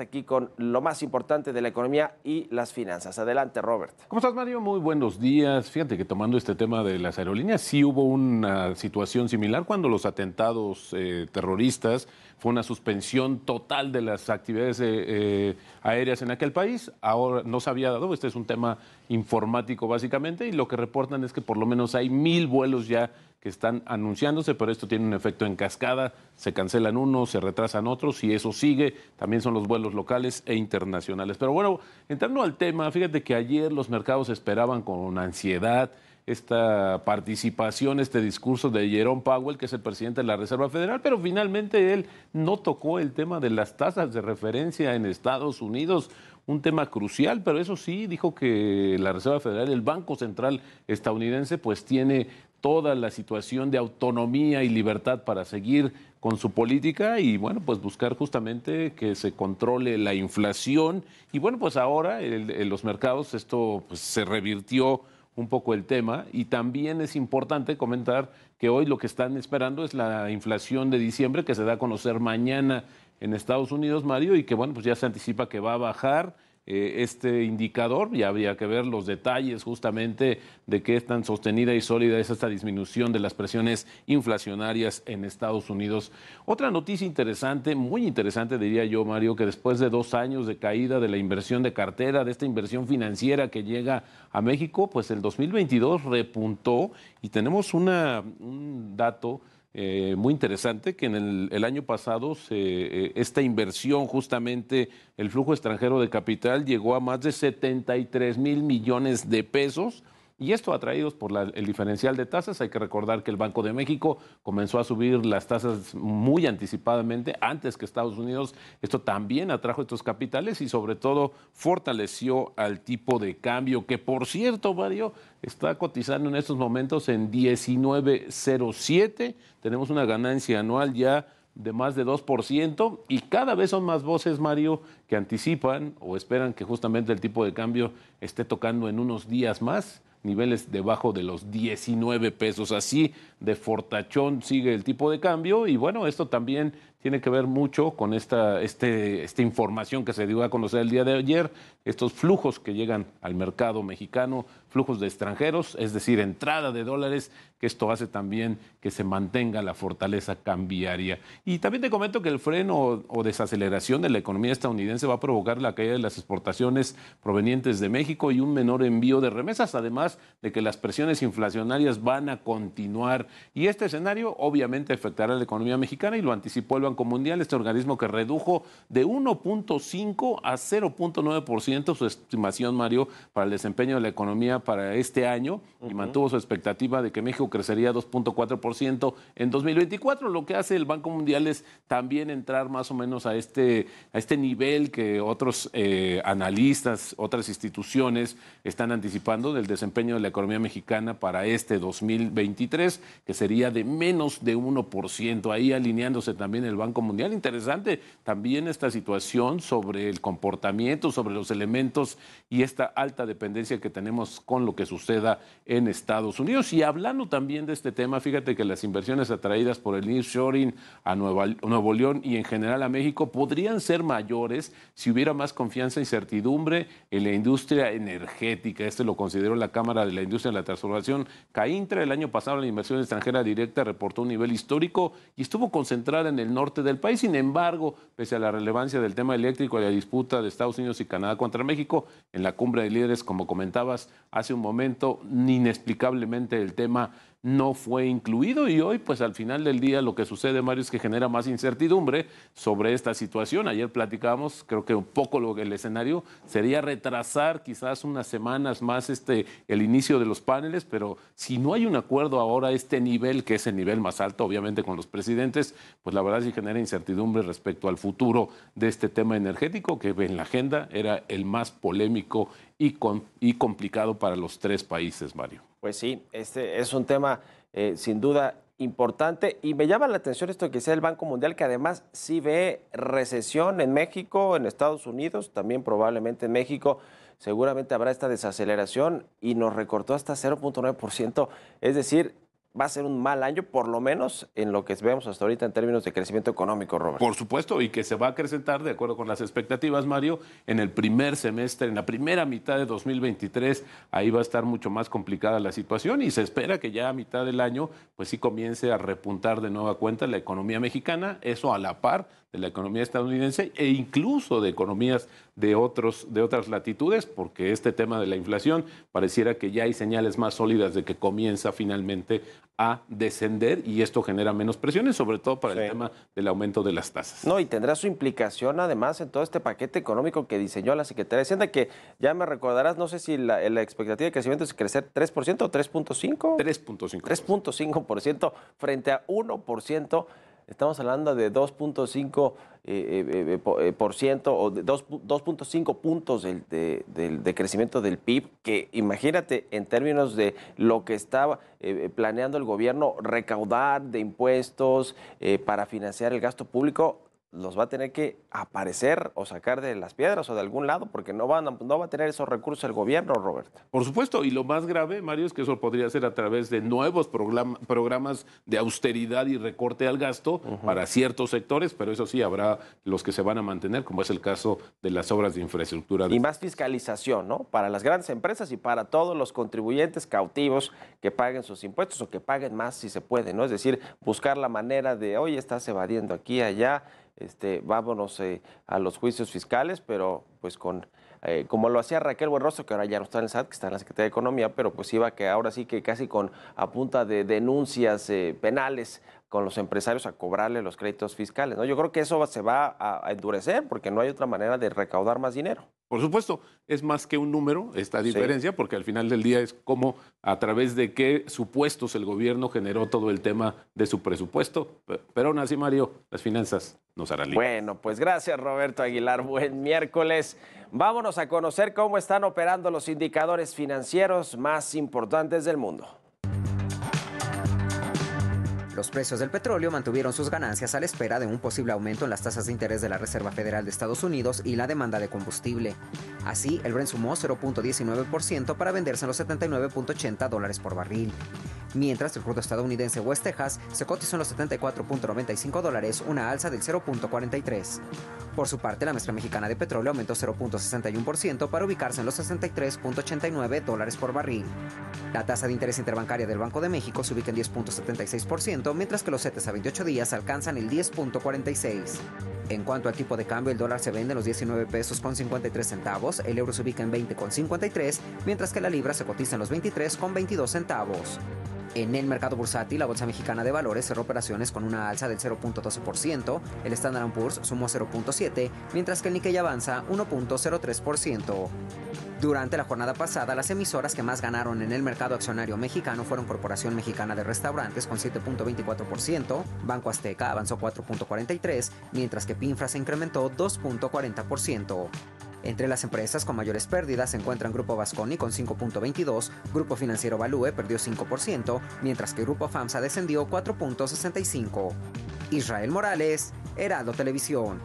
aquí con lo más importante de la economía y las finanzas. Adelante, Robert. ¿Cómo estás, Mario? Muy buenos días. Fíjate que tomando este tema de las aerolíneas, sí hubo una situación similar cuando los atentados eh, terroristas fue una suspensión total de las actividades eh, eh, aéreas en aquel país. Ahora no se había dado, este es un tema informático básicamente, y lo que reportan es que por lo menos hay mil vuelos ya están anunciándose, pero esto tiene un efecto en cascada, se cancelan unos, se retrasan otros y eso sigue, también son los vuelos locales e internacionales. Pero bueno, entrando al tema, fíjate que ayer los mercados esperaban con ansiedad esta participación, este discurso de Jerome Powell, que es el presidente de la Reserva Federal, pero finalmente él no tocó el tema de las tasas de referencia en Estados Unidos, un tema crucial, pero eso sí, dijo que la Reserva Federal, el Banco Central estadounidense, pues tiene toda la situación de autonomía y libertad para seguir con su política y bueno, pues buscar justamente que se controle la inflación y bueno, pues ahora en los mercados esto pues, se revirtió un poco el tema y también es importante comentar que hoy lo que están esperando es la inflación de diciembre que se da a conocer mañana en Estados Unidos, Mario, y que bueno, pues ya se anticipa que va a bajar eh, este indicador y habría que ver los detalles justamente de qué es tan sostenida y sólida es esta disminución de las presiones inflacionarias en Estados Unidos. Otra noticia interesante, muy interesante diría yo, Mario, que después de dos años de caída de la inversión de cartera, de esta inversión financiera que llega a México, pues el 2022 repuntó y tenemos un dato eh, muy interesante que en el, año pasado eh, esta inversión, justamente el flujo extranjero de capital, llegó a más de 73 mil millones de pesos y esto atraídos por el diferencial de tasas, hay que recordar que el Banco de México comenzó a subir las tasas muy anticipadamente, antes que Estados Unidos. Esto también atrajo estos capitales y sobre todo fortaleció al tipo de cambio, que por cierto, Mario, está cotizando en estos momentos en 19.07. Tenemos una ganancia anual ya de más de 2% y cada vez son más voces, Mario, que anticipan o esperan que justamente el tipo de cambio esté tocando en unos días más niveles debajo de los 19 pesos. Así de fortachón sigue el tipo de cambio y bueno, esto también tiene que ver mucho con esta, este, esta información que se dio a conocer el día de ayer, estos flujos que llegan al mercado mexicano, flujos de extranjeros, es decir, entrada de dólares, que esto hace también que se mantenga la fortaleza cambiaria. Y también te comento que el freno o desaceleración de la economía estadounidense va a provocar la caída de las exportaciones provenientes de México y un menor envío de remesas, además de que las presiones inflacionarias van a continuar. Y este escenario obviamente afectará a la economía mexicana y lo anticipó el Banco Mundial, este organismo que redujo de 1.5 a 0.9% su estimación, Mario, para el desempeño de la economía para este año y mantuvo su expectativa de que México crecería 2.4% en 2024. Lo que hace el Banco Mundial es también entrar más o menos a este, a este nivel que otros eh, analistas, otras instituciones están anticipando del desempeño de la economía mexicana para este 2023, que sería de menos de 1%, ahí alineándose también el Banco Mundial. Interesante también esta situación sobre el comportamiento, sobre los elementos y esta alta dependencia que tenemos con lo que suceda en Estados Unidos. Y hablando también de este tema, fíjate que las inversiones atraídas por el nearshoring a Nuevo León y en general a México podrían ser mayores si hubiera más confianza y certidumbre en la industria energética. Este lo consideró la Cámara de la Industria de la Transformación, CAINTRA. El año pasado la inversión extranjera directa reportó un nivel histórico y estuvo concentrada en el norte del país. Sin embargo, pese a la relevancia del tema eléctrico y la disputa de Estados Unidos y Canadá contra México, en la cumbre de líderes, como comentabas hace un momento, inexplicablemente el tema no fue incluido y hoy, pues al final del día, lo que sucede, Mario, es que genera más incertidumbre sobre esta situación. Ayer platicamos, creo que un poco lo, el escenario sería retrasar quizás unas semanas más este, el inicio de los paneles, pero si no hay un acuerdo ahora a este nivel, que es el nivel más alto, obviamente, con los presidentes, pues la verdad sí genera incertidumbre respecto al futuro de este tema energético, que en la agenda era el más polémico y, y complicado para los tres países, Mario. Pues sí, este es un tema eh, sin duda importante y me llama la atención esto que sea el Banco Mundial, que además sí ve recesión en México, en Estados Unidos, también probablemente en México. Seguramente habrá esta desaceleración y nos recortó hasta 0.9%. Es decir, va a ser un mal año, por lo menos en lo que vemos hasta ahorita en términos de crecimiento económico, Robert. Por supuesto, y que se va a acrecentar, de acuerdo con las expectativas, Mario, en el primer semestre, en la primera mitad de 2023, ahí va a estar mucho más complicada la situación y se espera que ya a mitad del año, pues sí comience a repuntar de nueva cuenta la economía mexicana, eso a la par de la economía estadounidense e incluso de economías de, otros, de otras latitudes, porque este tema de la inflación pareciera que ya hay señales más sólidas de que comienza finalmente a descender y esto genera menos presiones, sobre todo para el tema del aumento de las tasas. No, y tendrá su implicación además en todo este paquete económico que diseñó la Secretaría de Hacienda, que ya me recordarás, no sé si la, expectativa de crecimiento es crecer 3% o 3.5. 3.5. 3.5% frente a 1% estamos hablando de 2.5 eh, eh, eh, por ciento o de 2.5 puntos del, de, del, crecimiento del PIB, que imagínate en términos de lo que estaba planeando el gobierno recaudar de impuestos para financiar el gasto público, los va a tener que aparecer o sacar de las piedras o de algún lado, porque no, van no va a tener esos recursos el gobierno, Robert. Por supuesto, y lo más grave, Mario, es que eso podría ser a través de nuevos programas de austeridad y recorte al gasto para ciertos sectores, pero eso sí, habrá los que se van a mantener, como es el caso de las obras de infraestructura. Y más fiscalización, ¿no? Para las grandes empresas y para todos los contribuyentes cautivos que paguen sus impuestos o que paguen más si se puede, ¿no? Es decir, buscar la manera de, oye, estás evadiendo aquí, allá este, vámonos eh, a los juicios fiscales, pero pues con, eh, como lo hacía Raquel Buenroso, que ahora ya no está en el SAT, que está en la Secretaría de Economía, pero pues iba que ahora sí que casi con a punta de denuncias eh, penales con los empresarios a cobrarle los créditos fiscales. ¿no? Yo creo que eso se va a endurecer porque no hay otra manera de recaudar más dinero. Por supuesto, es más que un número esta diferencia, porque al final del día es cómo, a través de qué supuestos el gobierno generó todo el tema de su presupuesto. Pero aún así, Mario, las finanzas nos harán libre. Bueno, pues gracias, Roberto Aguilar. Buen miércoles. Vámonos a conocer cómo están operando los indicadores financieros más importantes del mundo. Los precios del petróleo mantuvieron sus ganancias a la espera de un posible aumento en las tasas de interés de la Reserva Federal de Estados Unidos y la demanda de combustible. Así, el Brent sumó 0.19% para venderse en los 79.80 dólares por barril mientras el crudo estadounidense West Texas se cotizó en los 74.95 dólares, una alza del 0.43. Por su parte, la mezcla mexicana de petróleo aumentó 0.61% para ubicarse en los 63.89 dólares por barril. La tasa de interés interbancaria del Banco de México se ubica en 10.76%, mientras que los CETES a 28 días alcanzan el 10.46. En cuanto al tipo de cambio, el dólar se vende en los 19 pesos con 53 centavos, el euro se ubica en 20 con 53, mientras que la libra se cotiza en los 23 con 22 centavos. En el mercado bursátil, la Bolsa Mexicana de Valores cerró operaciones con una alza del 0.12%, el Standard Poor's sumó 0.7%, mientras que el Nikkei avanza 1.03%. Durante la jornada pasada, las emisoras que más ganaron en el mercado accionario mexicano fueron Corporación Mexicana de Restaurantes con 7.24%, Banco Azteca avanzó 4.43%, mientras que Pinfra se incrementó 2.40%. Entre las empresas con mayores pérdidas se encuentran Grupo Vasconi con 5.22, Grupo Financiero Value perdió 5%, mientras que Grupo FAMSA descendió 4.65. Israel Morales, Heraldo Televisión.